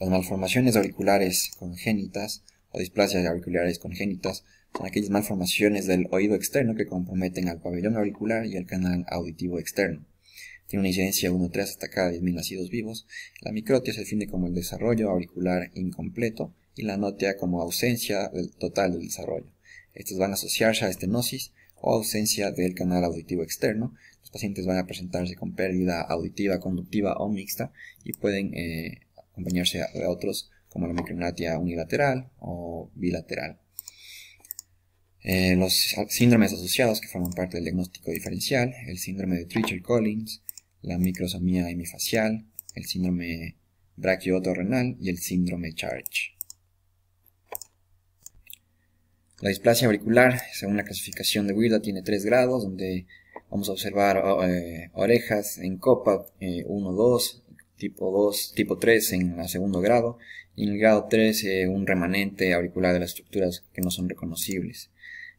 Las malformaciones auriculares congénitas o displasias auriculares congénitas son aquellas malformaciones del oído externo que comprometen al pabellón auricular y al canal auditivo externo. Tiene una incidencia 1-3 hasta cada 10.000 nacidos vivos. La microtia se define como el desarrollo auricular incompleto y la notia como ausencia del total del desarrollo. Estos van a asociarse a estenosis o ausencia del canal auditivo externo. Los pacientes van a presentarse con pérdida auditiva, conductiva o mixta y pueden eh, acompañarse a otros, como la micrognatia unilateral o bilateral. Eh, los síndromes asociados que forman parte del diagnóstico diferencial, el síndrome de Treacher-Collins, la microsomía hemifacial, el síndrome brachiotorrenal y el síndrome Charge. La displasia auricular, según la clasificación de Wirda, tiene tres grados, donde vamos a observar eh, orejas en copa eh, 1, 2, tipo 2, tipo 3 en el segundo grado, y en el grado 3 eh, un remanente auricular de las estructuras que no son reconocibles.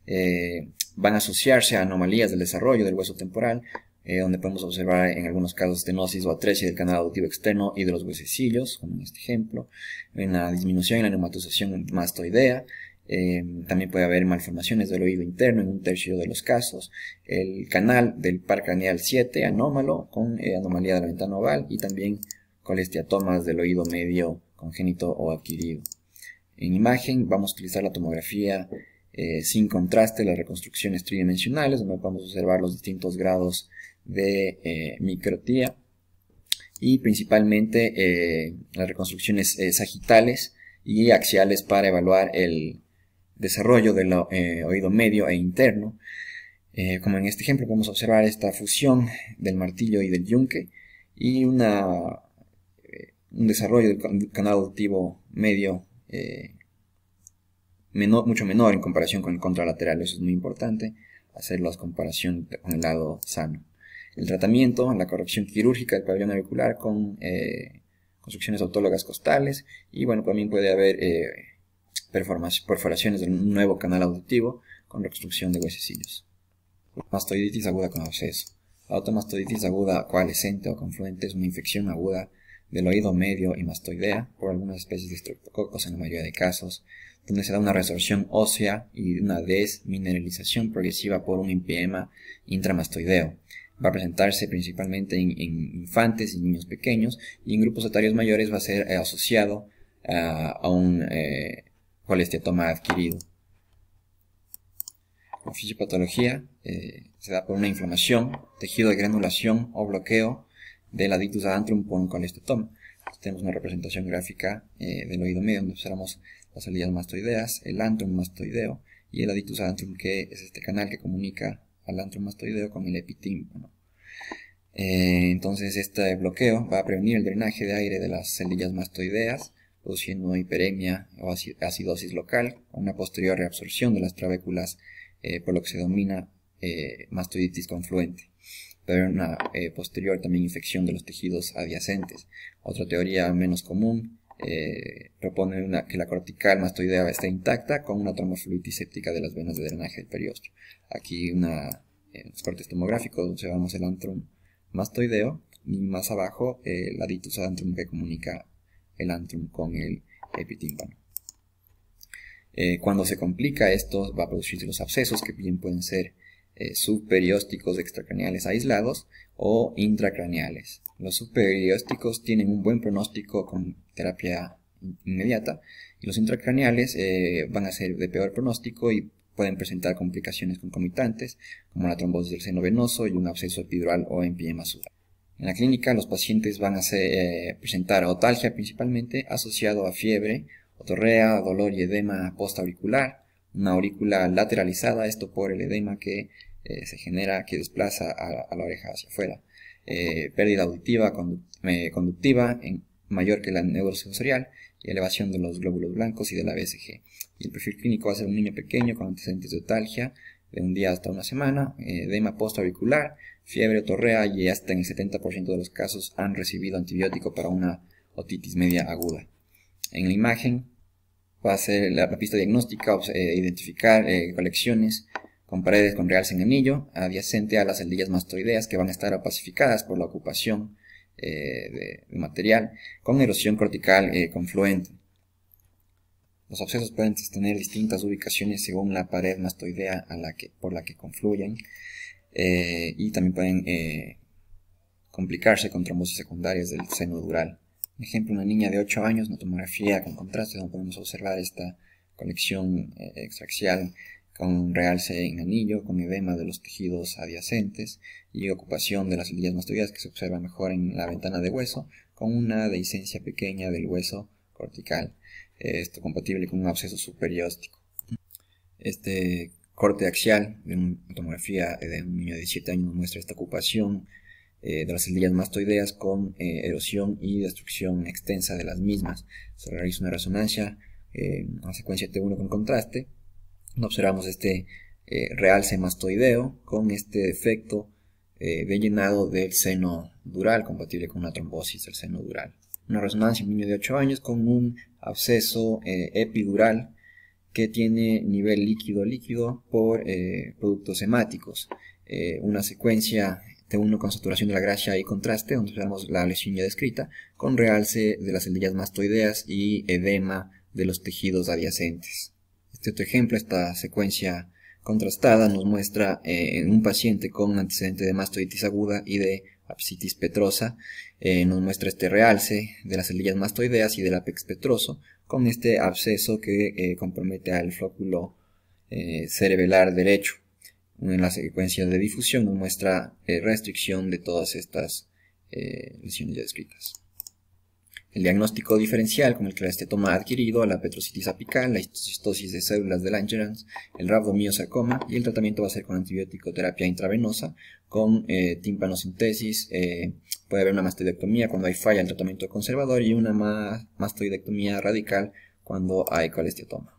Eh, van a asociarse a anomalías del desarrollo del hueso temporal, eh, donde podemos observar en algunos casos estenosis o atresia del canal auditivo externo y de los huesecillos, como en este ejemplo, en la disminución y la neumatización mastoidea, eh, también puede haber malformaciones del oído interno en un tercio de los casos. El canal del par craneal 7 anómalo con eh, anomalía de la ventana oval y también colestiatomas del oído medio congénito o adquirido. En imagen vamos a utilizar la tomografía eh, sin contraste, las reconstrucciones tridimensionales, donde podemos observar los distintos grados de microtía y principalmente las reconstrucciones sagitales y axiales para evaluar el, desarrollo del eh, oído medio e interno. Eh, como en este ejemplo podemos observar esta fusión del martillo y del yunque y una, eh, un desarrollo del canal auditivo medio mucho menor en comparación con el contralateral. Eso es muy importante, hacer las comparación con el lado sano. El tratamiento, la corrección quirúrgica del pabellón auricular con construcciones autólogas costales y bueno, también puede haber perforaciones del nuevo canal auditivo con reconstrucción de huesecillos. Mastoiditis aguda con absceso. La automastoiditis aguda coalescente o confluente es una infección aguda del oído medio y mastoidea por algunas especies de estreptococos en la mayoría de casos, donde se da una resorción ósea y una desmineralización progresiva por un empiema intramastoideo. Va a presentarse principalmente en, infantes y niños pequeños y en grupos etarios mayores va a ser eh, asociado ah, a un eh, cuál este adquirido. La fisiopatología eh, se da por una inflamación, tejido de granulación o bloqueo del aditus adantrum un colestetoma. Tenemos una representación gráfica eh, del oído medio donde observamos las salidas mastoideas, el antrum mastoideo y el aditus adantrum que es este canal que comunica al antrum mastoideo con el epitímpano. Eh, entonces este bloqueo va a prevenir el drenaje de aire de las celdillas mastoideas produciendo hiperemia o acidosis local, una posterior reabsorción de las trabéculas, eh, por lo que se domina eh, mastoiditis confluente, pero una eh, posterior también infección de los tejidos adyacentes. Otra teoría menos común propone que la cortical mastoidea está intacta con una tromofluitis séptica de las venas de drenaje del periostro. Aquí una cortes tomográficos donde vemos el antrum mastoideo y más abajo el aditus antrum que comunica el antrum con el epitímpano. Eh, cuando se complica esto va a producirse los abscesos que bien pueden ser eh, subperiósticos extracraneales aislados o intracraneales. Los subperiósticos tienen un buen pronóstico con terapia inmediata y los intracraneales eh, van a ser de peor pronóstico y pueden presentar complicaciones concomitantes como la trombosis del seno venoso y un absceso epidural o pie masura. En la clínica los pacientes van a eh, presentar otalgia principalmente asociado a fiebre, otorrea, dolor y edema postauricular, una aurícula lateralizada, esto por el edema que eh, se genera, que desplaza a, la oreja hacia afuera, eh, pérdida auditiva conductiva mayor que la neurosensorial y elevación de los glóbulos blancos y de la BCG. Y el perfil clínico va a ser un niño pequeño con antecedentes de otalgia, de un día hasta una semana, eh, edema post postauricular, fiebre torrea y hasta en el 70% de los casos han recibido antibiótico para una otitis media aguda. En la imagen va a ser la pista diagnóstica, eh, identificar eh, colecciones con paredes con realce en anillo, adyacente a las celdillas mastoideas que van a estar apacificadas por la ocupación de, material, con erosión cortical confluente. Los abscesos pueden tener distintas ubicaciones según la pared mastoidea a la que, por la que confluyen eh, y también pueden eh, complicarse con trombosis secundarias del seno dural. Por ejemplo, una niña de 8 años, una tomografía con contraste, donde podemos observar esta conexión eh, extraxial con realce en anillo, con edema de los tejidos adyacentes y ocupación de las líneas mastoideas que se observa mejor en la ventana de hueso, con una dehiscencia pequeña del hueso cortical esto compatible con un absceso superióstico. Este corte axial de una tomografía eh, de un niño de 17 años muestra esta ocupación eh, de las celdillas mastoideas con eh, erosión y destrucción extensa de las mismas. Se realiza una resonancia eh, una secuencia T1 con contraste. Observamos este realce mastoideo con este efecto de llenado del seno dural, compatible con una trombosis del seno dural una resonancia en un niño de 8 años con un absceso eh, epidural que tiene nivel líquido líquido por eh, productos hemáticos. Eh, una secuencia T1 con saturación de la grasa y contraste, donde vemos la lesión ya descrita, con realce de las celdillas mastoideas y edema de los tejidos adyacentes. Este otro ejemplo, esta secuencia contrastada, nos muestra en un paciente con antecedente de mastoitis aguda y de Apsitis petrosa, eh, nos muestra este realce de las celillas mastoideas y del apex petroso, con este absceso que eh, compromete al flóculo eh, cerebelar derecho. En la secuencia de difusión nos muestra restricción de todas estas lesiones ya descritas. El diagnóstico diferencial con el que adquirido, la petrocitis apical, la histosis de células de Langerhans, el rabdomiosacoma y el tratamiento va a ser con antibiótico terapia intravenosa, con eh, eh puede haber una mastoidectomía cuando hay falla en tratamiento conservador y una mastoidectomía radical cuando hay colestiotoma.